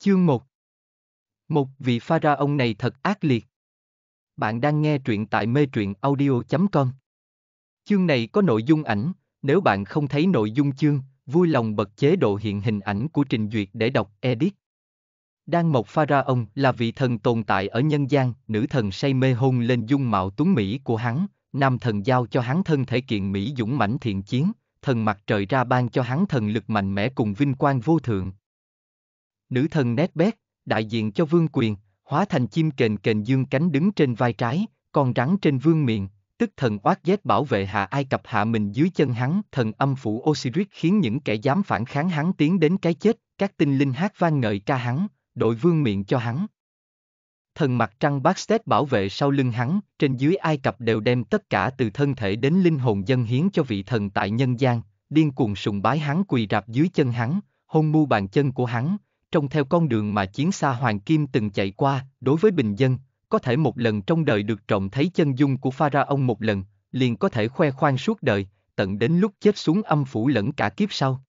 Chương 1 Một vị pha ra ông này thật ác liệt. Bạn đang nghe truyện tại mê truyện audio.com Chương này có nội dung ảnh, nếu bạn không thấy nội dung chương, vui lòng bật chế độ hiện hình ảnh của trình duyệt để đọc edit. Đan Mộc Pha Ra Ông là vị thần tồn tại ở nhân gian, nữ thần say mê hôn lên dung mạo tuấn Mỹ của hắn, nam thần giao cho hắn thân thể kiện Mỹ dũng mãnh thiện chiến, thần mặt trời ra ban cho hắn thần lực mạnh mẽ cùng vinh quang vô thượng, nữ thần Nesbet, đại diện cho vương quyền, hóa thành chim kền kền dương cánh đứng trên vai trái, con rắn trên vương miệng, tức thần oát dét bảo vệ hạ Ai Cập hạ mình dưới chân hắn, thần âm phủ Osiris khiến những kẻ dám phản kháng hắn tiến đến cái chết, các tinh linh hát vang ngợi ca hắn, đội vương miệng cho hắn. Thần mặt trăng Bastet bảo vệ sau lưng hắn, trên dưới Ai Cập đều đem tất cả từ thân thể đến linh hồn dân hiến cho vị thần tại nhân gian, điên cuồng sùng bái hắn quỳ rạp dưới chân hắn, hôn mu bàn chân của hắn, trong theo con đường mà chiến xa Hoàng Kim từng chạy qua, đối với bình dân, có thể một lần trong đời được trộm thấy chân dung của pha ra ông một lần, liền có thể khoe khoang suốt đời, tận đến lúc chết xuống âm phủ lẫn cả kiếp sau.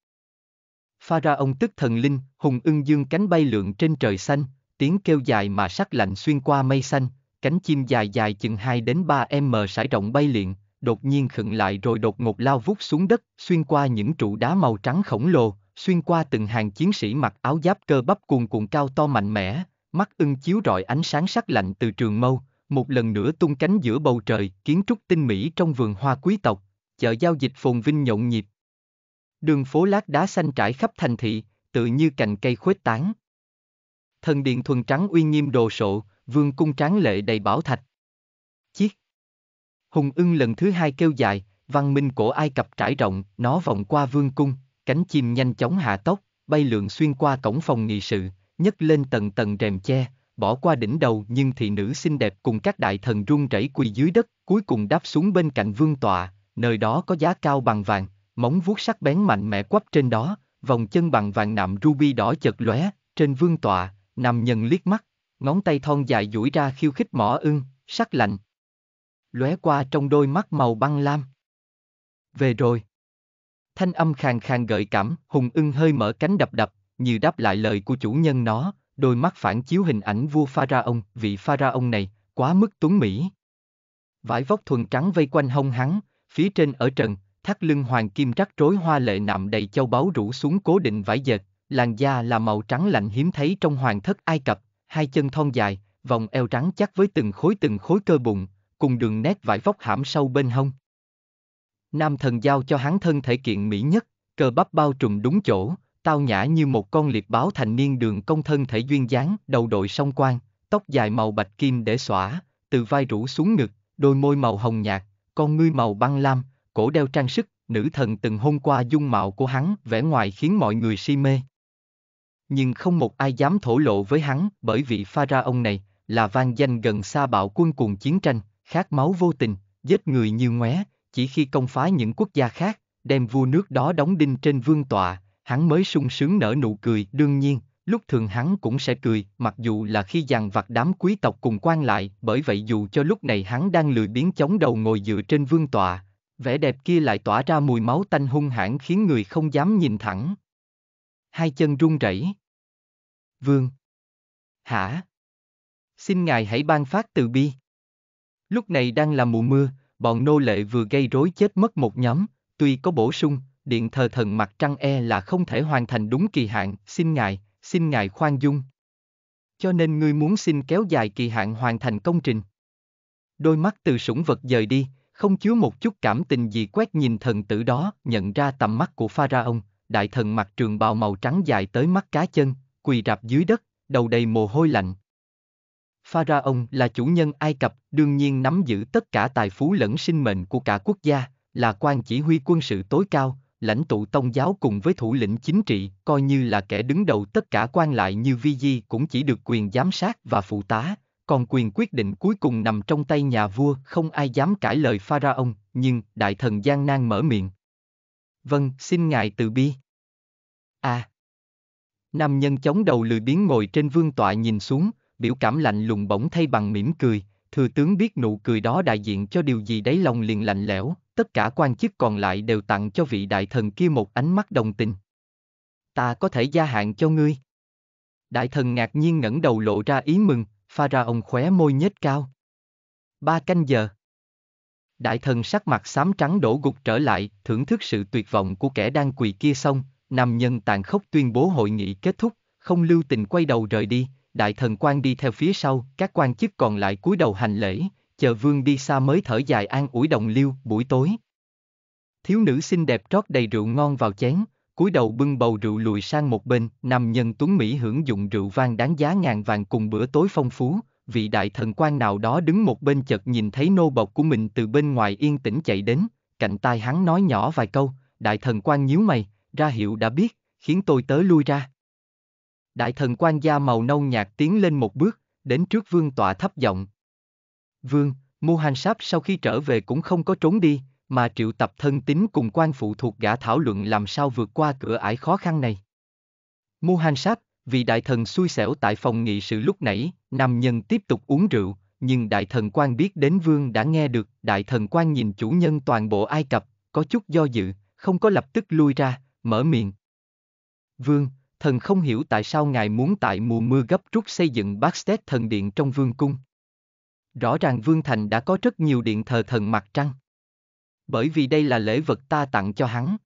Pha ra ông tức thần linh, hùng ưng dương cánh bay lượn trên trời xanh, tiếng kêu dài mà sắc lạnh xuyên qua mây xanh, cánh chim dài dài chừng 2 đến 3 m sải rộng bay liền, đột nhiên khựng lại rồi đột ngột lao vút xuống đất, xuyên qua những trụ đá màu trắng khổng lồ, xuyên qua từng hàng chiến sĩ mặc áo giáp cơ bắp cuồn cuộn cao to mạnh mẽ, mắt ưng chiếu rọi ánh sáng sắc lạnh từ trường mâu, một lần nữa tung cánh giữa bầu trời, kiến trúc tinh mỹ trong vườn hoa quý tộc, chợ giao dịch phồn vinh nhộn nhịp. Đường phố lát đá xanh trải khắp thành thị, tự như cành cây khuếch tán. Thần điện thuần trắng uy nghiêm đồ sộ, vương cung tráng lệ đầy bảo thạch. Chiếc Hùng ưng lần thứ hai kêu dài, văn minh cổ Ai Cập trải rộng, nó vòng qua vương cung, cánh chim nhanh chóng hạ tốc, bay lượn xuyên qua cổng phòng nghị sự, nhấc lên tầng tầng rèm che, bỏ qua đỉnh đầu nhưng thị nữ xinh đẹp cùng các đại thần run rẩy quỳ dưới đất, cuối cùng đáp xuống bên cạnh vương tọa, nơi đó có giá cao bằng vàng, móng vuốt sắc bén mạnh mẽ quắp trên đó, vòng chân bằng vàng nạm ruby đỏ chật lóe, trên vương tọa, nằm nhân liếc mắt, ngón tay thon dài duỗi ra khiêu khích mỏ ưng, sắc lạnh. Lóe qua trong đôi mắt màu băng lam. Về rồi. Thanh âm khàn khàn gợi cảm, hùng ưng hơi mở cánh đập đập, như đáp lại lời của chủ nhân nó, đôi mắt phản chiếu hình ảnh vua Pharaon, vị Pharaon này, quá mức tuấn mỹ. Vải vóc thuần trắng vây quanh hông hắn, phía trên ở trần, thắt lưng hoàng kim rắc rối hoa lệ nạm đầy châu báu rủ xuống cố định vải dệt, làn da là màu trắng lạnh hiếm thấy trong hoàng thất Ai Cập, hai chân thon dài, vòng eo trắng chắc với từng khối từng khối cơ bụng, cùng đường nét vải vóc hãm sâu bên hông, Nam thần giao cho hắn thân thể kiện mỹ nhất, cờ bắp bao trùm đúng chỗ, tao nhã như một con liệt báo thành niên đường công thân thể duyên dáng, đầu đội song quan, tóc dài màu bạch kim để xõa, từ vai rũ xuống ngực, đôi môi màu hồng nhạt, con ngươi màu băng lam, cổ đeo trang sức, nữ thần từng hôm qua dung mạo của hắn, vẻ ngoài khiến mọi người si mê. Nhưng không một ai dám thổ lộ với hắn, bởi vì pharaoh này là vang danh gần xa bạo quân cuồng chiến tranh, khát máu vô tình, giết người như ngoé, chỉ khi công phá những quốc gia khác, đem vua nước đó đóng đinh trên vương tọa, hắn mới sung sướng nở nụ cười, đương nhiên, lúc thường hắn cũng sẽ cười, mặc dù là khi dàn vặt đám quý tộc cùng quan lại, bởi vậy dù cho lúc này hắn đang lười biến chống đầu ngồi dựa trên vương tọa, vẻ đẹp kia lại tỏa ra mùi máu tanh hung hãn khiến người không dám nhìn thẳng. Hai chân run rẩy. Vương. Hả? Xin ngài hãy ban phát từ bi. Lúc này đang là mùa mưa, bọn nô lệ vừa gây rối chết mất một nhóm, tuy có bổ sung, điện thờ thần mặt trăng e là không thể hoàn thành đúng kỳ hạn, xin ngài, xin ngài khoan dung. Cho nên ngươi muốn xin kéo dài kỳ hạn hoàn thành công trình. Đôi mắt từ sủng vật dời đi, không chứa một chút cảm tình gì quét nhìn thần tử đó, nhận ra tầm mắt của Pharaon, đại thần mặt trường bào màu trắng dài tới mắt cá chân, quỳ rạp dưới đất, đầu đầy mồ hôi lạnh, Pharaon là chủ nhân Ai Cập, đương nhiên nắm giữ tất cả tài phú lẫn sinh mệnh của cả quốc gia, là quan chỉ huy quân sự tối cao, lãnh tụ tôn giáo cùng với thủ lĩnh chính trị, coi như là kẻ đứng đầu tất cả quan lại như Vi Di cũng chỉ được quyền giám sát và phụ tá, còn quyền quyết định cuối cùng nằm trong tay nhà vua, không ai dám cãi lời Pharaon. nhưng đại thần gian nan mở miệng. Vâng, xin ngài từ bi. À. Nam nhân chống đầu lười biếng ngồi trên vương tọa nhìn xuống, biểu cảm lạnh lùng bỗng thay bằng mỉm cười, thừa tướng biết nụ cười đó đại diện cho điều gì đấy lòng liền lạnh lẽo, tất cả quan chức còn lại đều tặng cho vị đại thần kia một ánh mắt đồng tình. Ta có thể gia hạn cho ngươi. Đại thần ngạc nhiên ngẩng đầu lộ ra ý mừng, pha ra ông khóe môi nhếch cao. Ba canh giờ. Đại thần sắc mặt xám trắng đổ gục trở lại, thưởng thức sự tuyệt vọng của kẻ đang quỳ kia xong, nam nhân tàn khốc tuyên bố hội nghị kết thúc, không lưu tình quay đầu rời đi, đại thần quan đi theo phía sau, các quan chức còn lại cúi đầu hành lễ, chờ vương đi xa mới thở dài an ủi đồng liêu, buổi tối. Thiếu nữ xinh đẹp trót đầy rượu ngon vào chén, cúi đầu bưng bầu rượu lùi sang một bên, nằm nhân tuấn Mỹ hưởng dụng rượu vang đáng giá ngàn vàng cùng bữa tối phong phú, vị đại thần quan nào đó đứng một bên chợt nhìn thấy nô bộc của mình từ bên ngoài yên tĩnh chạy đến, cạnh tai hắn nói nhỏ vài câu, đại thần quan nhíu mày, ra hiệu đã biết, khiến tôi tớ lui ra. Đại thần quan gia màu nâu nhạt tiến lên một bước, đến trước vương tọa thấp giọng. Vương, Mu Hành Sáp sau khi trở về cũng không có trốn đi, mà triệu tập thân tín cùng quan phụ thuộc gã thảo luận làm sao vượt qua cửa ải khó khăn này. Mu Hành Sáp, vị đại thần xui xẻo tại phòng nghị sự lúc nãy, nam nhân tiếp tục uống rượu, nhưng đại thần quan biết đến vương đã nghe được, đại thần quan nhìn chủ nhân toàn bộ Ai Cập, có chút do dự, không có lập tức lui ra, mở miệng. Vương, thần không hiểu tại sao ngài muốn tại mùa mưa gấp rút xây dựng Bastet thần điện trong vương cung. Rõ ràng Vương Thành đã có rất nhiều điện thờ thần mặt trăng. Bởi vì đây là lễ vật ta tặng cho hắn.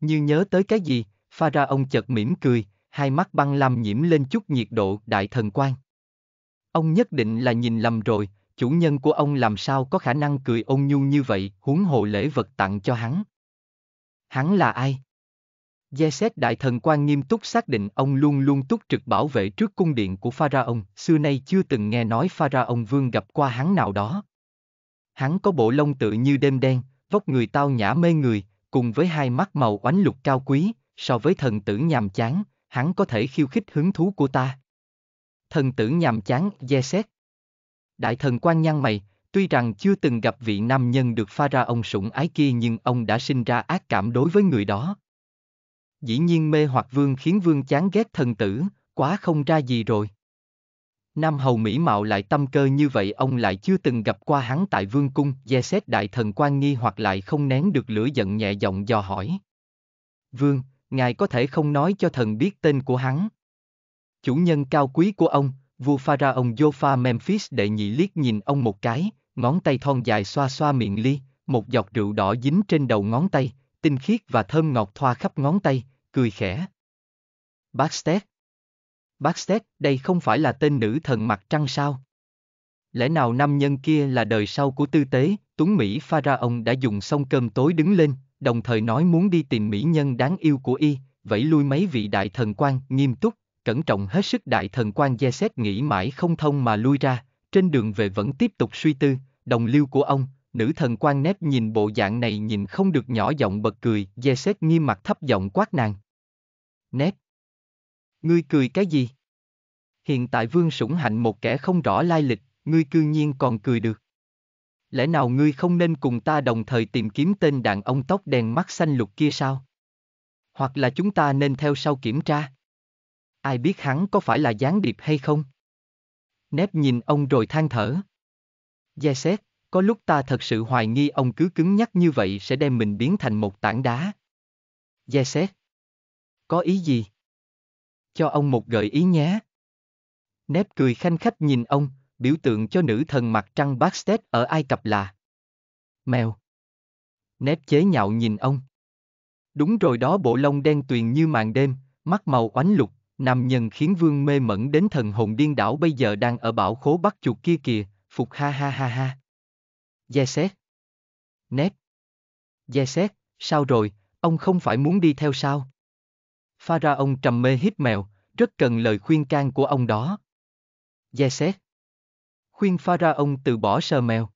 Như nhớ tới cái gì, Pha Ra ông chợt mỉm cười, hai mắt băng lam nhiễm lên chút nhiệt độ đại thần quan. Ông nhất định là nhìn lầm rồi, chủ nhân của ông làm sao có khả năng cười ôn nhu như vậy, huống hồ lễ vật tặng cho hắn. Hắn là ai? xét Đại Thần quan nghiêm túc xác định ông luôn luôn túc trực bảo vệ trước cung điện của Pharaon, xưa nay chưa từng nghe nói Pharaon vương gặp qua hắn nào đó. Hắn có bộ lông tự như đêm đen, vóc người tao nhã mê người, cùng với hai mắt màu oánh lục cao quý, so với thần tử nhàm chán, hắn có thể khiêu khích hứng thú của ta. Thần tử nhàm chán, xét. Đại thần quan nhăn mày, tuy rằng chưa từng gặp vị nam nhân được Pharaon sủng ái kia nhưng ông đã sinh ra ác cảm đối với người đó. Dĩ nhiên mê hoặc vương khiến vương chán ghét thần tử, quá không ra gì rồi. Nam hầu mỹ mạo lại tâm cơ như vậy ông lại chưa từng gặp qua hắn tại vương cung, dè xét đại thần quan nghi hoặc lại không nén được lửa giận nhẹ giọng dò hỏi. Vương, ngài có thể không nói cho thần biết tên của hắn. Chủ nhân cao quý của ông, vua Pharaon Jofa Memphis đệ nhị liếc nhìn ông một cái, ngón tay thon dài xoa xoa miệng ly, một giọt rượu đỏ dính trên đầu ngón tay, tinh khiết và thơm ngọt thoa khắp ngón tay, cười khẽ. Bastet. Bastet, đây không phải là tên nữ thần mặt trăng sao? Lẽ nào nam nhân kia là đời sau của tư tế, Tuấn Mỹ Pharaon đã dùng xong cơm tối đứng lên, đồng thời nói muốn đi tìm mỹ nhân đáng yêu của y, vẫy lui mấy vị đại thần quan, nghiêm túc, cẩn trọng hết sức đại thần quan gia xét nghĩ mãi không thông mà lui ra, trên đường về vẫn tiếp tục suy tư, đồng lưu của ông, nữ thần quan nép nhìn bộ dạng này nhìn không được nhỏ giọng bật cười, dè xét nghiêm mặt thấp giọng quát nàng. Nép! Ngươi cười cái gì? Hiện tại vương sủng hạnh một kẻ không rõ lai lịch, ngươi cư nhiên còn cười được. Lẽ nào ngươi không nên cùng ta đồng thời tìm kiếm tên đàn ông tóc đen mắt xanh lục kia sao? Hoặc là chúng ta nên theo sau kiểm tra? Ai biết hắn có phải là gián điệp hay không? Nép nhìn ông rồi than thở. Gia xét. Có lúc ta thật sự hoài nghi ông cứ cứng nhắc như vậy sẽ đem mình biến thành một tảng đá. Gia xét. Có ý gì? Cho ông một gợi ý nhé. Nép cười khanh khách nhìn ông, biểu tượng cho nữ thần mặt trăng Bastet ở Ai Cập là Mèo. Nép chế nhạo nhìn ông. Đúng rồi đó bộ lông đen tuyền như màn đêm, mắt màu oánh lục, nam nhân khiến vương mê mẩn đến thần hồn điên đảo bây giờ đang ở bảo khố bắt chuột kia kìa, phục ha ha ha ha. Jeset. Nét. Jeset, sao rồi, ông không phải muốn đi theo sao? Phara ông trầm mê hít mèo, rất cần lời khuyên can của ông đó. Jeset. Khuyên Phara ông từ bỏ sờ mèo.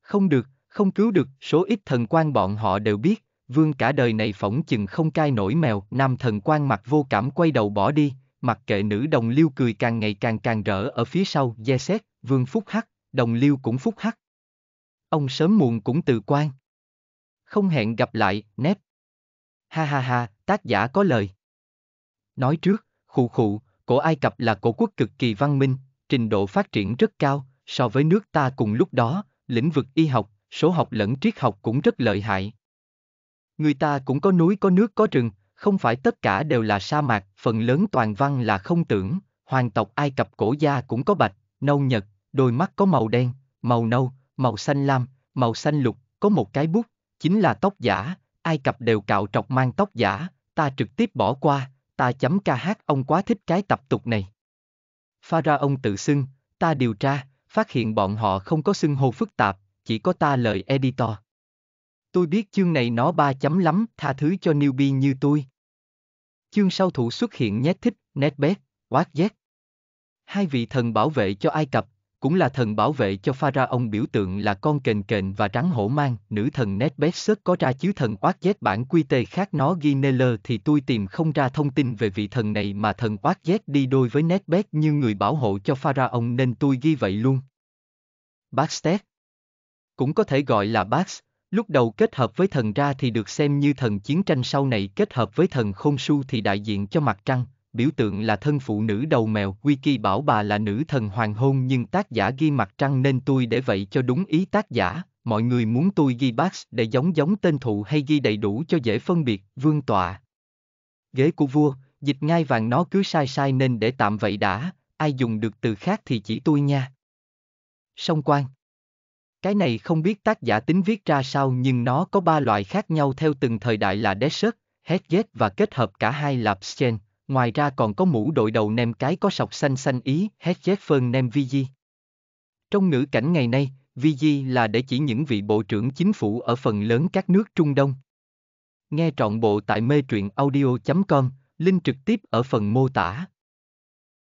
Không được, không cứu được, số ít thần quan bọn họ đều biết, vương cả đời này phỏng chừng không cai nổi mèo, nam thần quan mặt vô cảm quay đầu bỏ đi, mặc kệ nữ đồng liêu cười càng ngày càng càng rỡ ở phía sau, Jeset, vương phúc hắc, đồng liêu cũng phúc hắc. Ông sớm muộn cũng từ quan. Không hẹn gặp lại, nét. Ha ha ha, tác giả có lời. Nói trước, khụ khụ, cổ Ai Cập là cổ quốc cực kỳ văn minh, trình độ phát triển rất cao, so với nước ta cùng lúc đó, lĩnh vực y học, số học lẫn triết học cũng rất lợi hại. Người ta cũng có núi có nước có rừng, không phải tất cả đều là sa mạc, phần lớn toàn văn là không tưởng, hoàng tộc Ai Cập cổ gia cũng có bạch, nâu nhật, đôi mắt có màu đen, màu nâu, màu xanh lam, màu xanh lục, có một cái bút, chính là tóc giả, Ai Cập đều cạo trọc mang tóc giả, ta trực tiếp bỏ qua, ta chấm ca hát ông quá thích cái tập tục này. Pha ra ông tự xưng, ta điều tra, phát hiện bọn họ không có xưng hô phức tạp, chỉ có ta lời editor. Tôi biết chương này nó ba chấm lắm, tha thứ cho newbie như tôi. Chương sau thủ xuất hiện nhét thích, nét bét, quát giác. Hai vị thần bảo vệ cho Ai Cập, cũng là thần bảo vệ cho Pharaon biểu tượng là con kền kền và rắn hổ mang, nữ thần Netbesset có ra chứ thần oát giác bản quy tê khác nó ghi Neller thì tôi tìm không ra thông tin về vị thần này mà thần oát giác đi đôi với Netbet như người bảo hộ cho Pharaon nên tôi ghi vậy luôn. Bastet Cũng có thể gọi là Bax, lúc đầu kết hợp với thần ra thì được xem như thần chiến tranh sau này kết hợp với thần khôn su thì đại diện cho mặt trăng, biểu tượng là thân phụ nữ đầu mèo, wiki bảo bà là nữ thần hoàng hôn nhưng tác giả ghi mặt trăng nên tôi để vậy cho đúng ý tác giả, mọi người muốn tôi ghi Bax để giống giống tên thụ hay ghi đầy đủ cho dễ phân biệt, vương tọa. Ghế của vua, dịch ngai vàng nó cứ sai sai nên để tạm vậy đã, ai dùng được từ khác thì chỉ tôi nha. Song quan Cái này không biết tác giả tính viết ra sao nhưng nó có ba loại khác nhau theo từng thời đại là Desert, Hedget và kết hợp cả hai là Pschen. Ngoài ra còn có mũ đội đầu nem cái có sọc xanh xanh ý, hết chết phơn nem vi di. Trong ngữ cảnh ngày nay, vi di là để chỉ những vị bộ trưởng chính phủ ở phần lớn các nước Trung Đông. Nghe trọn bộ tại mê truyện audio.com, link trực tiếp ở phần mô tả.